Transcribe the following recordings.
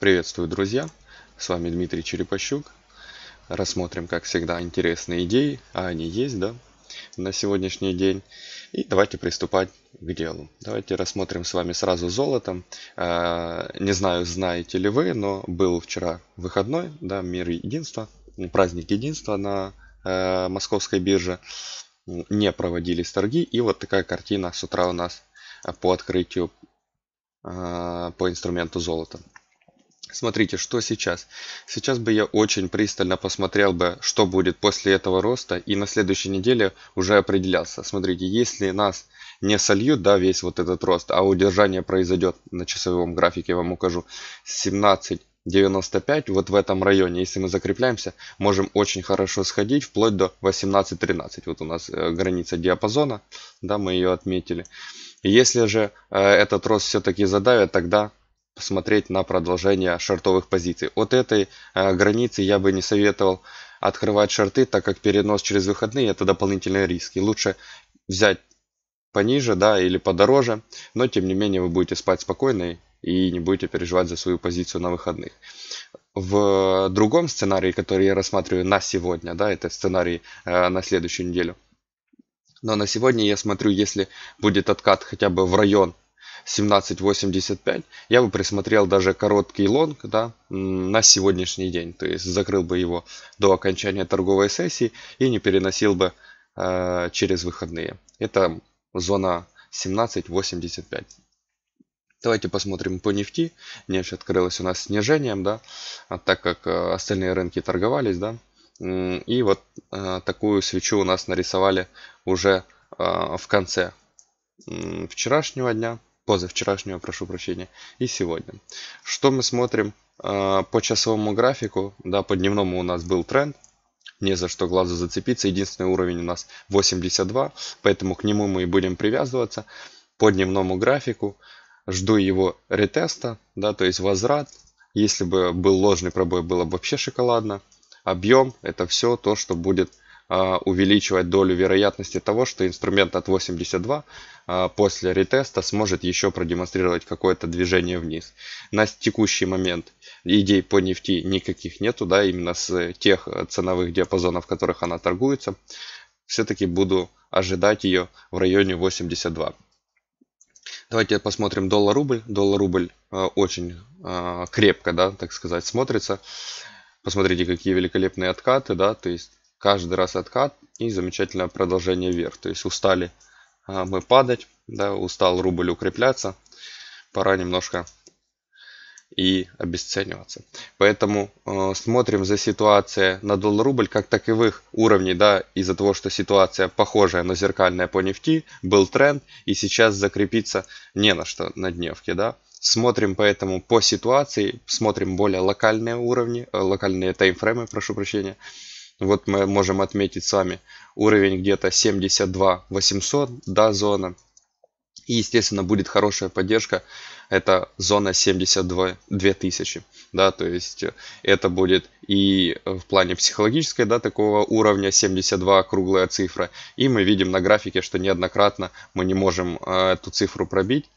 Приветствую, друзья! С вами Дмитрий Черепощук. Рассмотрим, как всегда, интересные идеи, а они есть, да, на сегодняшний день. И давайте приступать к делу. Давайте рассмотрим с вами сразу золото. А, не знаю, знаете ли вы, но был вчера выходной, да, мир единства, праздник единства на э, московской бирже. Не проводились торги, и вот такая картина с утра у нас а, по открытию а, по инструменту золота. Смотрите, что сейчас. Сейчас бы я очень пристально посмотрел бы, что будет после этого роста, и на следующей неделе уже определялся. Смотрите, если нас не сольют, да, весь вот этот рост, а удержание произойдет на часовом графике, я вам укажу, 17:95, вот в этом районе, если мы закрепляемся, можем очень хорошо сходить вплоть до 18:13, Вот у нас э, граница диапазона, да, мы ее отметили. если же э, этот рост все-таки задавят, тогда посмотреть на продолжение шортовых позиций. От этой э, границы я бы не советовал открывать шорты, так как перенос через выходные это дополнительные риски. Лучше взять пониже, да, или подороже, но тем не менее вы будете спать спокойно и не будете переживать за свою позицию на выходных. В другом сценарии, который я рассматриваю на сегодня, да, это сценарий э, на следующую неделю. Но на сегодня я смотрю, если будет откат хотя бы в район 17.85, я бы присмотрел даже короткий лонг да, на сегодняшний день. То есть закрыл бы его до окончания торговой сессии и не переносил бы э, через выходные. Это зона 17.85. Давайте посмотрим по нефти. Нефть открылась у нас снижением, да, а так как э, остальные рынки торговались, да. И вот э, такую свечу у нас нарисовали уже э, в конце вчерашнего дня позавчерашнего, прошу прощения, и сегодня. Что мы смотрим э, по часовому графику? Да, по дневному у нас был тренд, не за что глазу зацепиться. Единственный уровень у нас 82, поэтому к нему мы и будем привязываться по дневному графику. Жду его ретеста, да, то есть возврат. Если бы был ложный пробой, было бы вообще шоколадно. Объем – это все то, что будет э, увеличивать долю вероятности того, что инструмент от 82 а, после ретеста сможет еще продемонстрировать какое-то движение вниз. На текущий момент идей по нефти никаких нету, да, именно с тех ценовых диапазонов, в которых она торгуется. Все-таки буду ожидать ее в районе 82. Давайте посмотрим доллар-рубль. Доллар-рубль а, очень а, крепко, да, так сказать, смотрится. Посмотрите, какие великолепные откаты, да, то есть каждый раз откат и замечательное продолжение вверх. То есть устали мы падать, да, устал рубль укрепляться, пора немножко и обесцениваться. Поэтому э, смотрим за ситуацией на доллар рубль как таковых уровней, да, из-за того, что ситуация похожая, на зеркальная по нефти, был тренд, и сейчас закрепиться не на что на дневке, да. Смотрим поэтому по ситуации, смотрим более локальные уровни, э, локальные таймфреймы, прошу прощения, вот мы можем отметить с вами уровень где-то 72 800, да, зона. И, естественно, будет хорошая поддержка. Это зона 72 2000. Да, то есть э, это будет и э, в плане психологической, да, такого уровня 72 круглая цифра. И мы видим на графике, что неоднократно мы не можем э, эту цифру пробить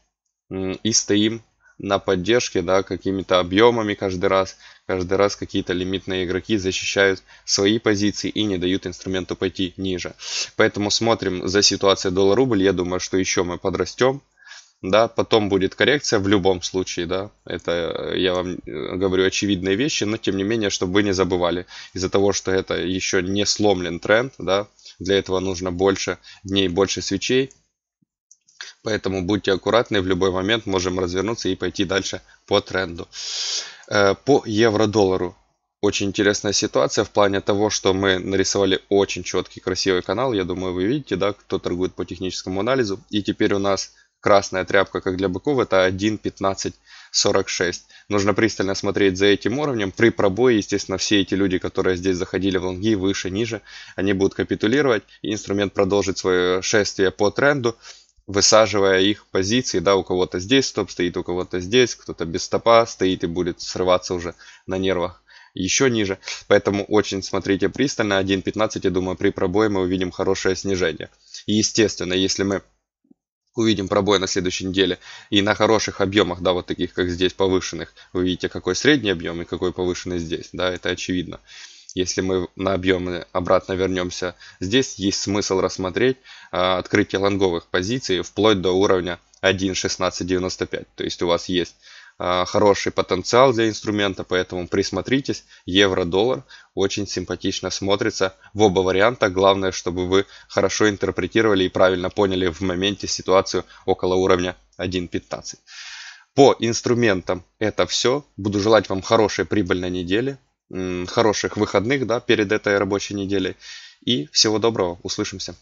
и стоим на поддержке, да, какими-то объемами каждый раз. Каждый раз какие-то лимитные игроки защищают свои позиции и не дают инструменту пойти ниже. Поэтому смотрим за ситуацией доллар-рубль. Я думаю, что еще мы подрастем. Да, потом будет коррекция в любом случае, да. Это э, я вам э, говорю очевидные вещи, но тем не менее, чтобы вы не забывали. Из-за того, что это еще не сломлен тренд, да, для этого нужно больше дней, больше свечей, Поэтому будьте аккуратны, в любой момент можем развернуться и пойти дальше по тренду. Э, по евро-доллару. Очень интересная ситуация в плане того, что мы нарисовали очень четкий красивый канал. Я думаю, вы видите, да, кто торгует по техническому анализу. И теперь у нас красная тряпка, как для быков, это 1.1546. Нужно пристально смотреть за этим уровнем. При пробое, естественно, все эти люди, которые здесь заходили в лонги, выше, ниже, они будут капитулировать. инструмент продолжит свое шествие по тренду высаживая их позиции, да, у кого-то здесь стоп стоит, у кого-то здесь, кто-то без стопа стоит и будет срываться уже на нервах еще ниже. Поэтому очень смотрите пристально, 1.15, я думаю, при пробое мы увидим хорошее снижение. И естественно, если мы увидим пробой на следующей неделе и на хороших объемах, да, вот таких, как здесь, повышенных, вы видите, какой средний объем и какой повышенный здесь, да, это очевидно если мы на объемы обратно вернемся, здесь есть смысл рассмотреть а, открытие лонговых позиций вплоть до уровня 1.1695. То есть у вас есть а, хороший потенциал для инструмента, поэтому присмотритесь. Евро-доллар очень симпатично смотрится в оба варианта. Главное, чтобы вы хорошо интерпретировали и правильно поняли в моменте ситуацию около уровня 1.15. По инструментам это все. Буду желать вам хорошей прибыльной недели хороших выходных да, перед этой рабочей неделей. И всего доброго, услышимся.